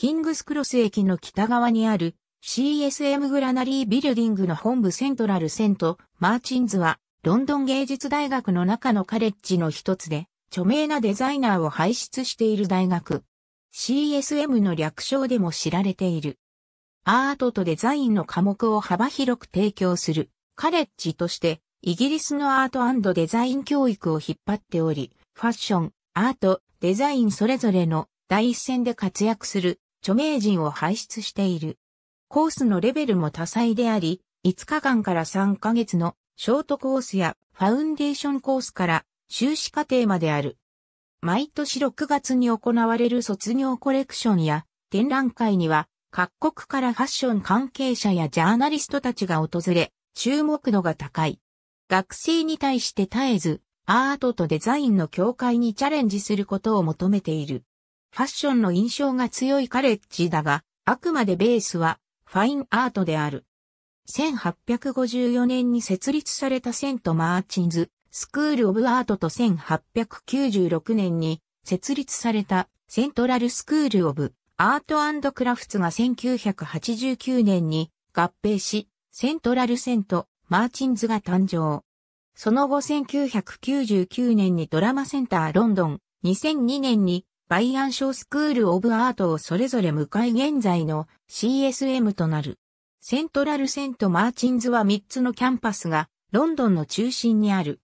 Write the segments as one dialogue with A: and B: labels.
A: キングスクロス駅の北側にある CSM グラナリービルディングの本部セントラルセントマーチンズはロンドン芸術大学の中のカレッジの一つで著名なデザイナーを輩出している大学。CSM の略称でも知られている。アートとデザインの科目を幅広く提供するカレッジとしてイギリスのアートデザイン教育を引っ張っており、ファッション、アート、デザインそれぞれの第一線で活躍する著名人を輩出している。コースのレベルも多彩であり、5日間から3ヶ月のショートコースやファウンデーションコースから修士課程まである。毎年6月に行われる卒業コレクションや展覧会には各国からファッション関係者やジャーナリストたちが訪れ、注目度が高い。学生に対して絶えず、アートとデザインの境界にチャレンジすることを求めている。ファッションの印象が強いカレッジだが、あくまでベースはファインアートである。1854年に設立されたセント・マーチンズ・スクール・オブ・アートと1896年に設立されたセントラル・スクール・オブ・アートクラフツが1989年に合併し、セントラル・セント・マーチンズが誕生。その後1999年にドラマセンターロンドン、2002年にバイアンショースクール・オブ・アートをそれぞれ迎え現在の CSM となる。セントラル・セント・マーチンズは3つのキャンパスがロンドンの中心にある。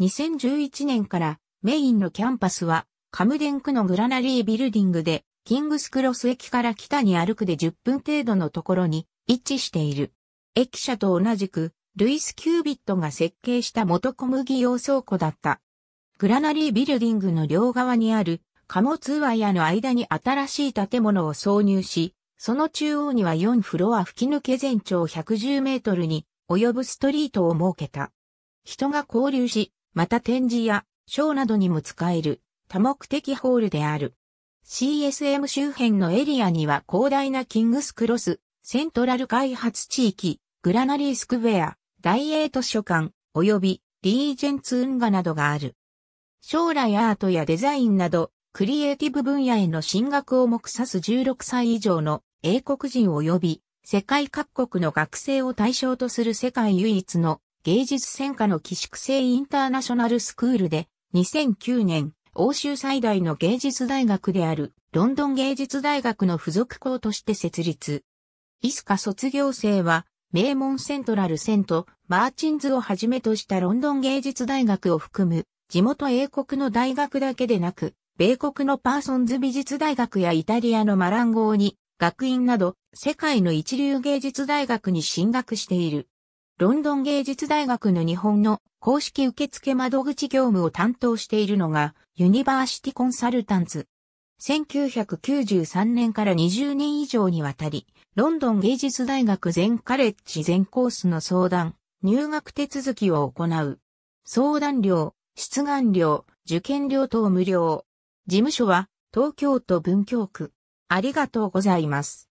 A: 2011年からメインのキャンパスはカムデン区のグラナリービルディングでキングスクロス駅から北に歩くで10分程度のところに位置している。駅舎と同じくルイス・キュービットが設計した元小麦用倉庫だった。グラナリービルディングの両側にある貨物上屋の間に新しい建物を挿入し、その中央には4フロア吹き抜け全長110メートルに及ぶストリートを設けた。人が交流し、また展示やショーなどにも使える多目的ホールである。CSM 周辺のエリアには広大なキングスクロス、セントラル開発地域、グラナリースクウェア、大英図書館、及びリージェンツ運河などがある。将来アートやデザインなどクリエイティブ分野への進学を目指す16歳以上の英国人及び世界各国の学生を対象とする世界唯一の芸術専科の寄宿制インターナショナルスクールで2009年欧州最大の芸術大学であるロンドン芸術大学の付属校として設立。イスカ卒業生は名門セントラルセント、マーチンズをはじめとしたロンドン芸術大学を含む地元英国の大学だけでなく米国のパーソンズ美術大学やイタリアのマランゴー学院など、世界の一流芸術大学に進学している。ロンドン芸術大学の日本の公式受付窓口業務を担当しているのが、ユニバーシティコンサルタンツ。1993年から20年以上にわたり、ロンドン芸術大学全カレッジ全コースの相談、入学手続きを行う。相談料、出願料、受験料等無料。事務所は東京都文京区。ありがとうございます。